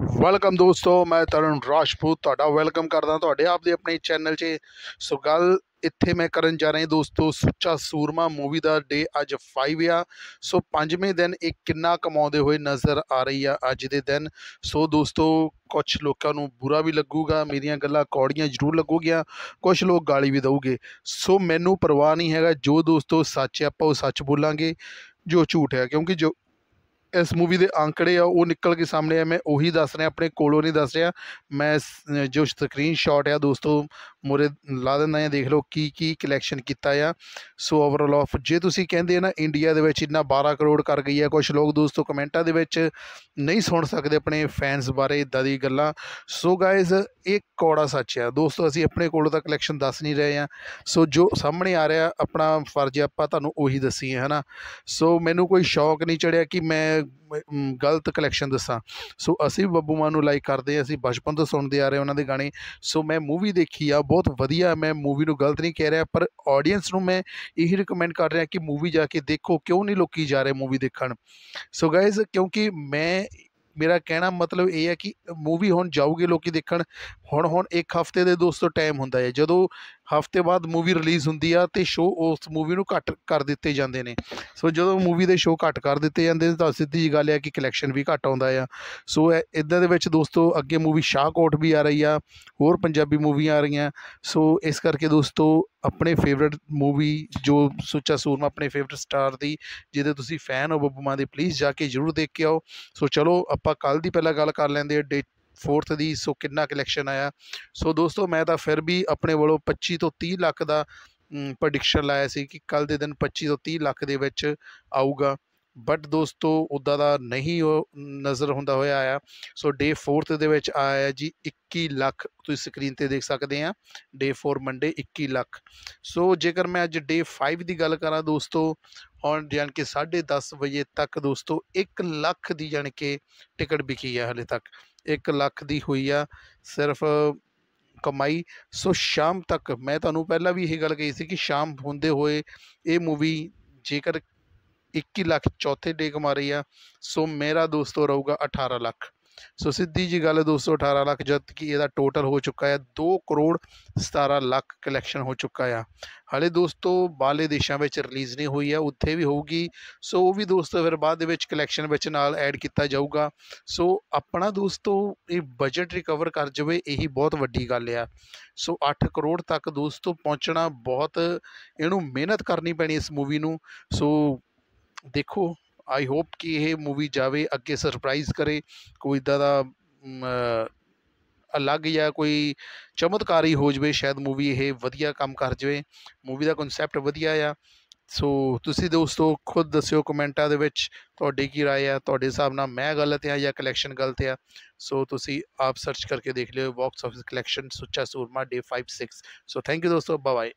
welcome ਦੋਸਤੋ ਮੈਂ ਤਰਨ ਰਾਜਪੂਤ ਤੁਹਾਡਾ ਵੈਲਕਮ ਕਰਦਾ ਤੁਹਾਡੇ ਆਪ ਦੇ ਆਪਣੇ ਚੈਨਲ 'ਚ ਸੋ ਗੱਲ ਇੱਥੇ ਮੈਂ ਕਰਨ ਜਾ ਰਿਹਾ ਦੋਸਤੋ ਸੁੱਚਾ ਸੂਰਮਾ ਮੂਵੀ ਦਾ ਡੇ ਅੱਜ 5 ਆ ਸੋ ਪੰਜਵੇਂ ਦਿਨ ਇਹ ਕਿੰਨਾ ਕਮਾਉਂਦੇ ਹੋਏ ਨਜ਼ਰ ਆ ਰਹੀ ਆ ਅੱਜ ਦੇ ਦਿਨ ਸੋ ਦੋਸਤੋ ਕੁਝ ਲੋਕਾਂ ਨੂੰ ਬੁਰਾ ਵੀ ਲੱਗੂਗਾ ਮੇਰੀਆਂ ਗੱਲਾਂ ਕੌੜੀਆਂ ਜ਼ਰੂਰ ਲੱਗੂਗੀਆਂ ਕੁਝ ਲੋਕ ਗਾਲੀ ਵੀ ਦਊਗੇ ਸੋ ਮੈਨੂੰ ਪਰਵਾਹ ਨਹੀਂ ਹੈਗਾ ਜੋ ਦੋਸਤੋ ਸੱਚ ਆਪਾਂ ਉਹ ਸੱਚ ਬੋਲਾਂਗੇ ਜੋ ਝੂਠ ਹੈ ਕਿਉਂਕਿ ਜੋ ਇਸ ਮੂਵੀ ਦੇ ਅੰਕੜੇ ਆ ਉਹ ਨਿਕਲ ਕੇ ਸਾਹਮਣੇ ਆ ਮੈਂ ਉਹੀ ਦੱਸ ਰਿਹਾ ਆਪਣੇ ਕੋਲੋਂ ਨਹੀਂ ਦੱਸ ਰਿਹਾ ਮੈਂ ਜੋ ਸਕਰੀਨ ਸ਼ਾਟ ਆ ਦੋਸਤੋ ਮੂਰੇ ਲਾ ਦਿੰਦਾ ਆ ਦੇਖ ਲਓ ਕੀ ਕੀ ਕਲੈਕਸ਼ਨ ਕੀਤਾ ਆ ਸੋ ਓਵਰਆਲ ਆਫ ਜੇ ਤੁਸੀਂ ਕਹਿੰਦੇ ਆ ਨਾ ਇੰਡੀਆ ਦੇ ਵਿੱਚ ਇੰਨਾ 12 ਕਰੋੜ ਕਰ ਗਈ ਆ ਕੁਝ ਲੋਕ ਦੋਸਤੋ ਕਮੈਂਟਾਂ ਦੇ ਵਿੱਚ ਨਹੀਂ ਸੁਣ ਸਕਦੇ ਆਪਣੇ ਫੈਨਸ ਬਾਰੇ ਇਦਾਂ ਦੀ ਗੱਲਾਂ ਸੋ ਗਾਇਜ਼ ਇਹ ਕੋੜਾ ਸੱਚ ਆ ਦੋਸਤੋ ਅਸੀਂ ਆਪਣੇ ਕੋਲੋਂ ਤਾਂ ਕਲੈਕਸ਼ਨ ਦੱਸ ਨਹੀਂ ਰਹੇ ਆ ਸੋ ਜੋ ਸਾਹਮਣੇ ਆ ਰਿਹਾ ਆਪਣਾ ਫਰਜ਼ ਆਪਾਂ ਤੁਹਾਨੂੰ ਉਹੀ ਦੱਸੀਏ ਹਨਾ ਸੋ ਮੈਨੂੰ ਕੋਈ ਸ਼ੌਕ ਨਹੀਂ ਚੜਿਆ ਕਿ ਮੈਂ ਗਲਤ ਕਲੈਕਸ਼ਨ ਦੱਸਾਂ ਸੋ ਅਸੀਂ ਬੱਬੂ ਮਾਨ ਨੂੰ ਲਾਈਕ ਕਰਦੇ ਆ ਅਸੀਂ ਬਚਪਨ ਤੋਂ ਸੁਣਦੇ ਆ ਰਹੇ ਉਹਨਾਂ ਦੇ ਗਾਣੇ ਸੋ ਮੈਂ ਮੂਵੀ ਦੇਖੀ ਆ ਬਹੁਤ ਵਧੀਆ ਮੈਂ ਮੂਵੀ ਨੂੰ ਗਲਤ ਨਹੀਂ ਕਹਿ ਰਿਹਾ ਪਰ ਆਡੀਅנס ਨੂੰ ਮੈਂ ਇਹੀ ਰეკਮੈਂਡ ਕਰ ਰਿਹਾ ਕਿ ਮੂਵੀ ਜਾ ਕੇ ਦੇਖੋ ਕਿਉਂ ਨਹੀਂ ਲੋਕੀ ਜਾ ਰਹੇ ਮੂਵੀ ਦੇਖਣ ਸੋ ਗਾਇਜ਼ ਕਿਉਂਕਿ ਮੈਂ ਮੇਰਾ ਕਹਿਣਾ ਮਤਲਬ ਇਹ ਹੈ ਕਿ ਮੂਵੀ ਹੁਣ ਜਾਊਗੇ ਲੋਕੀ ਦੇਖਣ ਹੁਣ ਹੁਣ ਇੱਕ ਹਫਤੇ ਦੇ ਦੋਸਤੋ ਟਾਈਮ ਹੁੰਦਾ ਹੈ ਜਦੋਂ ਹਫਤੇ ਬਾਅਦ ਮੂਵੀ ਰਿਲੀਜ਼ ਹੁੰਦੀ ਆ ਤੇ ਸ਼ੋਅ ਉਸ ਮੂਵੀ ਨੂੰ ਘੱਟ ਕਰ ਦਿੱਤੇ ਜਾਂਦੇ ਨੇ ਸੋ ਜਦੋਂ ਮੂਵੀ ਦੇ ਸ਼ੋਅ ਘੱਟ ਕਰ ਦਿੱਤੇ ਜਾਂਦੇ ਤਾਂ ਸਿੱਧੀ ਜੀ ਗੱਲ ਹੈ ਕਿ ਕਲੈਕਸ਼ਨ ਵੀ ਘੱਟ ਆਉਂਦਾ ਆ ਸੋ ਇਦਾਂ ਦੇ ਵਿੱਚ ਦੋਸਤੋ ਅੱਗੇ ਮੂਵੀ ਸ਼ਾਹਕੋਟ ਵੀ ਆ ਰਹੀ ਆ ਹੋਰ ਪੰਜਾਬੀ ਮੂਵੀਆਂ ਆ ਰਹੀਆਂ ਸੋ ਇਸ ਕਰਕੇ ਦੋਸਤੋ ਆਪਣੇ ਫੇਵਰਿਟ ਮੂਵੀ ਜੋ ਸੁੱਚਾ ਸੂਰਮਾ ਆਪਣੇ ਫੇਵਰਿਟ ਸਟਾਰ ਦੀ ਜਿਹਦੇ ਤੁਸੀਂ ਫੈਨ ਹੋ ਬੱਬੂ ਮਾਂ ਦੇ ਪਲੀਜ਼ ਜਾ ਕੇ ਜਰੂਰ ਦੇਖ ਕੇ ਆਓ ਸੋ ਚਲੋ ਆਪਾਂ ਕੱਲ ਦੀ ਪਹਿਲਾਂ ਗੱਲ ਕਰ ਲੈਂਦੇ ਆ ਡੇਟ ਫੋਰਥ ਦੀ ਸੋ ਕਿੰਨਾ ਕਲੈਕਸ਼ਨ ਆਇਆ ਸੋ ਦੋਸਤੋ ਮੈਂ ਤਾਂ ਫਿਰ ਵੀ ਆਪਣੇ ਵੱਲੋਂ 25 ਤੋਂ 30 ਲੱਖ ਦਾ ਪ੍ਰੈਡਿਕਸ਼ਨ ਲਾਇਆ ਸੀ ਕਿ ਕੱਲ ਦੇ ਦਿਨ 25 ਤੋਂ 30 ਲੱਖ ਦੇ ਵਿੱਚ ਆਊਗਾ ਬਟ ਦੋਸਤੋ ਉਦਾਂ ਦਾ ਨਹੀਂ ਉਹ ਨਜ਼ਰ ਹੁੰਦਾ ਹੋਇਆ ਆਇਆ ਸੋ ਡੇ 4th ਦੇ ਵਿੱਚ ਆਇਆ ਜੀ 21 ਲੱਖ ਤੁਸੀਂ ਸਕਰੀਨ ਤੇ ਦੇਖ ਸਕਦੇ ਆ ਡੇ 4 ਮੰਡੇ 21 ਲੱਖ ਸੋ ਜੇਕਰ ਮੈਂ ਅੱਜ ਡੇ 5 ਦੀ ਗੱਲ ਕਰਾਂ ਦੋਸਤੋ ਹੁਣ ਜਾਨ ਕੇ 10:30 ਵਜੇ ਤੱਕ ਦੋਸਤੋ 1 ਲੱਖ ਦੀ ਜਾਨ ਕੇ ਟਿਕਟ ਵਿਕੀ ਆ ਹਲੇ ਤੱਕ 1 ਲੱਖ ਦੀ ਹੋਈ ਆ ਸਿਰਫ ਕਮਾਈ ਸੋ ਸ਼ਾਮ ਤੱਕ ਮੈਂ ਤੁਹਾਨੂੰ ਪਹਿਲਾਂ ਵੀ ਇਹ ਗੱਲ ਕਹੀ ਸੀ ਕਿ ਸ਼ਾਮ ਹੁੰਦੇ ਹੋਏ ਇਹ ਮੂਵੀ ਜੇਕਰ 21 ਲੱਖ ਚੌਥੇ ਡੇਕ ਮਾਰੀ ਆ ਸੋ ਮੇਰਾ ਦੋਸਤੋ ਰਹੂਗਾ 18 ਲੱਖ ਸੋ ਸਿੱਧੀ ਜੀ ਗੱਲ ਦੋਸਤੋ 18 ਲੱਖ ਜਦ ਕਿ ਇਹਦਾ ਟੋਟਲ ਹੋ ਚੁੱਕਾ ਹੈ 2 ਕਰੋੜ 17 ਲੱਖ ਕਲੈਕਸ਼ਨ ਹੋ ਚੁੱਕਾ ਆ ਹਲੇ ਦੋਸਤੋ ਬਾਹਲੇ ਦੇਸ਼ਾਂ ਵਿੱਚ ਰਿਲੀਜ਼ ਨਹੀਂ ਹੋਈ ਆ ਉੱਥੇ ਵੀ ਹੋਊਗੀ ਸੋ ਉਹ ਵੀ ਦੋਸਤੋ ਫਿਰ ਬਾਅਦ ਦੇ ਵਿੱਚ ਕਲੈਕਸ਼ਨ ਵਿੱਚ ਨਾਲ ਐਡ ਕੀਤਾ ਜਾਊਗਾ ਸੋ ਆਪਣਾ ਦੋਸਤੋ ਇਹ ਬਜਟ ਰਿਕਵਰ ਕਰ ਜਾਵੇ ਇਹੀ ਬਹੁਤ ਵੱਡੀ ਗੱਲ ਆ ਸੋ 8 ਕਰੋੜ ਤੱਕ ਦੋਸਤੋ ਪਹੁੰਚਣਾ ਬਹੁਤ ਇਹਨੂੰ ਮਿਹਨਤ ਕਰਨੀ ਪੈਣੀ ਇਸ ਮੂਵੀ ਨੂੰ ਸੋ ਦੇਖੋ ਆਈ ਹੋਪ ਕਿ ਇਹ ਮੂਵੀ ਜਾਵੇ ਅੱਗੇ ਸਰਪ੍ਰਾਈਜ਼ ਕਰੇ ਕੋਈ ਇਦਾਂ ਦਾ ਅਲੱਗ ਜਾਂ ਕੋਈ ਚਮਤਕਾਰੀ ਹੋ ਜਵੇ ਸ਼ਾਇਦ ਮੂਵੀ ਇਹ ਵਧੀਆ ਕੰਮ ਕਰ ਜਵੇ ਮੂਵੀ ਦਾ ਕਨਸੈਪਟ ਵਧੀਆ ਆ ਸੋ ਤੁਸੀਂ ਦੋਸਤੋ ਖੁਦ ਦੱਸਿਓ ਕਮੈਂਟਾਂ ਦੇ ਵਿੱਚ ਤੁਹਾਡੀ ਕੀ رائے ਆ ਤੁਹਾਡੇ ਹਿਸਾਬ ਨਾਲ ਮੈਂ ਗਲਤ ਆ ਜਾਂ ਕਲੈਕਸ਼ਨ ਗਲਤ ਆ ਸੋ ਤੁਸੀਂ ਆਪ ਸਰਚ ਕਰਕੇ ਦੇਖ ਲਿਓ box office collection Sucha Soorma day 56 so thank you ਦੋਸਤੋ ਬਾਏ ਬਾਏ